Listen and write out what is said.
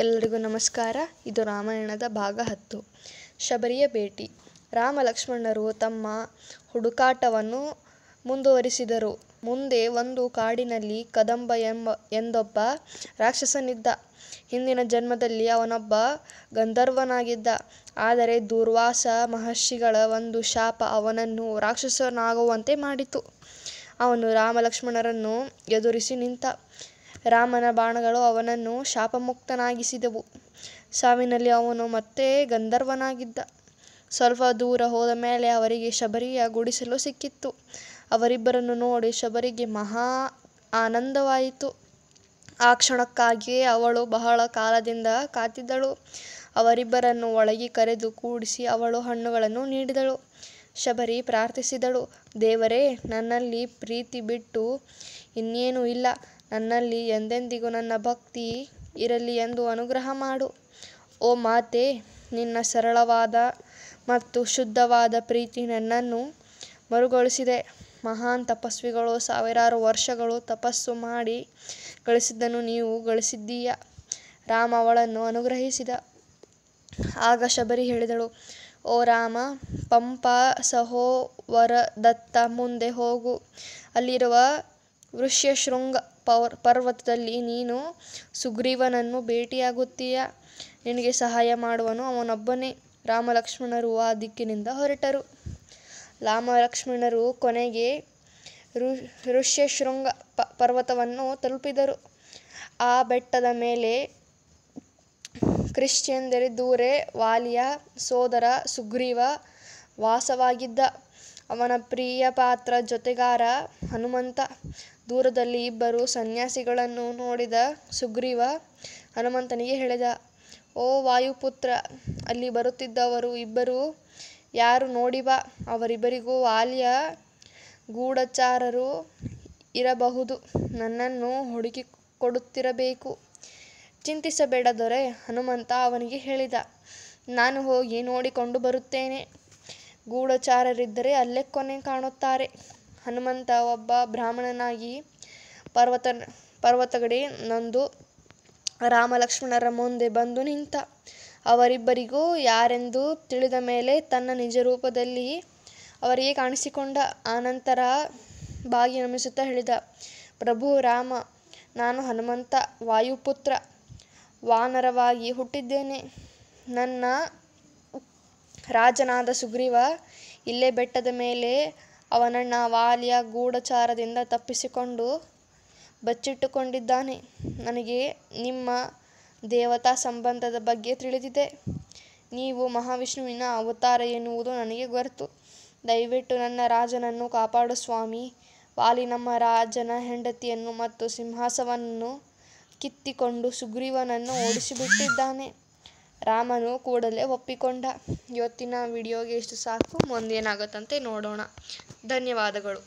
ಎಲ್ಲರಿಗೂ ನಮಸ್ಕಾರ ಇದು ರಾಮಾಯಣದ ಭಾಗ ಹತ್ತು ಶಬರಿಯ ಭೇಟಿ ರಾಮ ಲಕ್ಷ್ಮಣರು ತಮ್ಮ ಹುಡುಕಾಟವನ್ನು ಮುಂದುವರಿಸಿದರು ಮುಂದೆ ಒಂದು ಕಾಡಿನಲ್ಲಿ ಕದಂಬ ಎಂಬ ಎಂದೊಬ್ಬ ರಾಕ್ಷಸನಿದ್ದ ಹಿಂದಿನ ಜನ್ಮದಲ್ಲಿ ಅವನೊಬ್ಬ ಗಂಧರ್ವನಾಗಿದ್ದ ಆದರೆ ದುರ್ವಾಸ ಮಹರ್ಷಿಗಳ ಒಂದು ಶಾಪ ಅವನನ್ನು ರಾಕ್ಷಸನಾಗುವಂತೆ ಮಾಡಿತು ಅವನು ರಾಮ ಲಕ್ಷ್ಮಣರನ್ನು ಎದುರಿಸಿ ನಿಂತ ರಾಮನ ಬಾಣಗಳು ಅವನನ್ನು ಶಾಪಮುಕ್ತನಾಗಿಸಿದವು ಸಾವಿನಲ್ಲಿ ಅವನು ಮತ್ತೆ ಗಂಧರ್ವನಾಗಿದ್ದ ಸ್ವಲ್ಪ ದೂರ ಹೋದ ಮೇಲೆ ಅವರಿಗೆ ಶಬರಿಯ ಗುಡಿಸಲು ಸಿಕ್ಕಿತ್ತು ಅವರಿಬ್ಬರನ್ನು ನೋಡಿ ಶಬರಿಗೆ ಮಹಾ ಆನಂದವಾಯಿತು ಆ ಕ್ಷಣಕ್ಕಾಗಿಯೇ ಅವಳು ಬಹಳ ಕಾಲದಿಂದ ಕಾತಿದ್ದಳು ಅವರಿಬ್ಬರನ್ನು ಒಳಗಿ ಕರೆದು ಕೂಡಿಸಿ ಅವಳು ಹಣ್ಣುಗಳನ್ನು ನೀಡಿದಳು ಶಬರಿ ಪ್ರಾರ್ಥಿಸಿದಳು ದೇವರೇ ನನ್ನಲ್ಲಿ ಪ್ರೀತಿ ಬಿಟ್ಟು ಇನ್ನೇನೂ ಇಲ್ಲ ನನ್ನಲ್ಲಿ ಎಂದೆಂದಿಗೂ ನನ್ನ ಭಕ್ತಿ ಇರಲಿ ಎಂದು ಅನುಗ್ರಹ ಮಾಡು ಓ ಮಾತೆ ನಿನ್ನ ಸರಳವಾದ ಮತ್ತು ಶುದ್ಧವಾದ ಪ್ರೀತಿ ನನ್ನನ್ನು ಮರುಗೊಳಿಸಿದೆ ಮಹಾನ್ ತಪಸ್ವಿಗಳು ಸಾವಿರಾರು ವರ್ಷಗಳು ತಪಸ್ಸು ಮಾಡಿ ಗಳಿಸಿದ್ದನ್ನು ನೀವು ಗಳಿಸಿದ್ದೀಯ ರಾಮ ಅವಳನ್ನು ಅನುಗ್ರಹಿಸಿದ ಆಗ ಶಬರಿ ಹೇಳಿದಳು ಓ ರಾಮ ಪಂಪ ಸಹೋವರ ದತ್ತ ಮುಂದೆ ಹೋಗು ಅಲ್ಲಿರುವ ವೃಷ್ಯಶೃಂಗ ಪರ್ವತದಲ್ಲಿ ನೀನು ಸುಗ್ರೀವನನ್ನು ಭೇಟಿಯಾಗುತ್ತೀಯ ನಿನಗೆ ಸಹಾಯ ಮಾಡುವನು ಅವನೊಬ್ಬನೇ ರಾಮಲಕ್ಷ್ಮಣರು ಆ ದಿಕ್ಕಿನಿಂದ ಹೊರಟರು ಲಕ್ಷ್ಮಣರು ಕೊನೆಗೆ ಋ ಋಷ್ಯಶೃಂಗ ಪ ಪರ್ವತವನ್ನು ತಲುಪಿದರು ಆ ಬೆಟ್ಟದ ಮೇಲೆ ಕ್ರಿಶ್ಚಿಯಂದರಿ ದೂರೆ ವಾಲಿಯ ಸೋದರ ಸುಗ್ರೀವ ವಾಸವಾಗಿದ್ದ ಅವನ ಪ್ರಿಯ ಪಾತ್ರ ಜೊತೆಗಾರ ಹನುಮಂತ ದೂರದಲ್ಲಿ ಇಬ್ಬರು ಸನ್ಯಾಸಿಗಳನ್ನು ನೋಡಿದ ಸುಗ್ರೀವ ಹನುಮಂತನಿಗೆ ಹೇಳಿದ ಓ ವಾಯುಪುತ್ರ ಅಲ್ಲಿ ಬರುತ್ತಿದ್ದವರು ಇಬ್ಬರು ಯಾರು ನೋಡಿ ಬಾ ಅವರಿಬ್ಬರಿಗೂ ಆಲಿಯ ಗೂಢಚಾರರು ಇರಬಹುದು ನನ್ನನ್ನು ಕೊಡುತ್ತಿರಬೇಕು ಚಿಂತಿಸಬೇಡ ದೊರೆ ಹನುಮಂತ ಅವನಿಗೆ ಹೇಳಿದ ನಾನು ಹೋಗಿ ನೋಡಿಕೊಂಡು ಬರುತ್ತೇನೆ ಗೂಢಚಾರರಿದ್ದರೆ ಅಲ್ಲೇ ಕೊನೆ ಕಾಣುತ್ತಾರೆ ಹನುಮಂತ ಒಬ್ಬ ಬ್ರಾಹ್ಮಣನಾಗಿ ಪರ್ವತ ಪರ್ವತಗಡೆ ನಂದು ರಾಮ ಲಕ್ಷ್ಮಣರ ಮುಂದೆ ಬಂದು ನಿಂತ ಅವರಿಬ್ಬರಿಗೂ ಯಾರೆಂದು ತಿಳಿದ ಮೇಲೆ ತನ್ನ ನಿಜ ರೂಪದಲ್ಲಿ ಅವರಿಗೆ ಕಾಣಿಸಿಕೊಂಡ ಆನಂತರ ಬಾಗಿ ನಮಿಸುತ್ತಾ ಹೇಳಿದ ಪ್ರಭು ರಾಮ ನಾನು ಹನುಮಂತ ವಾಯುಪುತ್ರ ವಾನರವಾಗಿ ಹುಟ್ಟಿದ್ದೇನೆ ನನ್ನ ರಾಜನಾದ ಸುಗ್ರೀವ ಇಲ್ಲೇ ಬೆಟ್ಟದ ಮೇಲೆ ಅವನಣ್ಣ ವಾಲಿಯ ಗೂಢಚಾರದಿಂದ ತಪ್ಪಿಸಿಕೊಂಡು ಬಚ್ಚಿಟ್ಟುಕೊಂಡಿದ್ದಾನೆ ನನಗೆ ನಿಮ್ಮ ದೇವತಾ ಸಂಬಂಧದ ಬಗ್ಗೆ ತಿಳಿದಿದೆ ನೀವು ಮಹಾವಿಷ್ಣುವಿನ ಅವತಾರ ಎನ್ನುವುದು ನನಗೆ ಗೊತ್ತು ದಯವಿಟ್ಟು ನನ್ನ ರಾಜನನ್ನು ಕಾಪಾಡು ಸ್ವಾಮಿ ವಾಲಿ ನಮ್ಮ ರಾಜನ ಹೆಂಡತಿಯನ್ನು ಮತ್ತು ಸಿಂಹಾಸವನ್ನು ಕಿತ್ತಿಕೊಂಡು ಸುಗ್ರೀವನನ್ನು ಓಡಿಸಿಬಿಟ್ಟಿದ್ದಾನೆ ರಾಮನು ಕೂಡಲೇ ಒಪ್ಪಿಕೊಂಡ ಇವತ್ತಿನ ವಿಡಿಯೋಗೆ ಇಷ್ಟು ಸಾಕು ಮುಂದೇನಾಗುತ್ತಂತೆ ನೋಡೋಣ ಧನ್ಯವಾದಗಳು